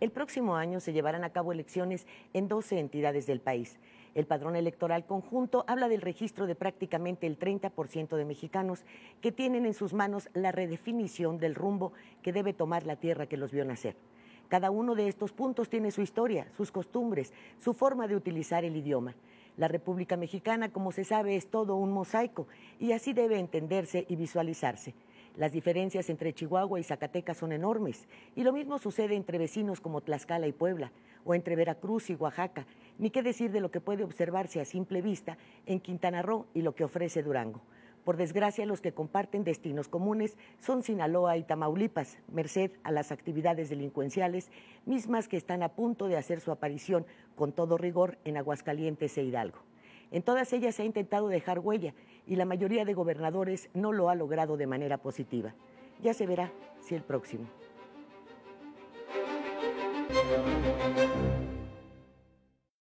El próximo año se llevarán a cabo elecciones en 12 entidades del país. El padrón electoral conjunto habla del registro de prácticamente el 30% de mexicanos que tienen en sus manos la redefinición del rumbo que debe tomar la tierra que los vio nacer. Cada uno de estos puntos tiene su historia, sus costumbres, su forma de utilizar el idioma. La República Mexicana, como se sabe, es todo un mosaico y así debe entenderse y visualizarse. Las diferencias entre Chihuahua y Zacatecas son enormes y lo mismo sucede entre vecinos como Tlaxcala y Puebla o entre Veracruz y Oaxaca, ni qué decir de lo que puede observarse a simple vista en Quintana Roo y lo que ofrece Durango. Por desgracia, los que comparten destinos comunes son Sinaloa y Tamaulipas, merced a las actividades delincuenciales, mismas que están a punto de hacer su aparición con todo rigor en Aguascalientes e Hidalgo. En todas ellas se ha intentado dejar huella y la mayoría de gobernadores no lo ha logrado de manera positiva. Ya se verá si el próximo.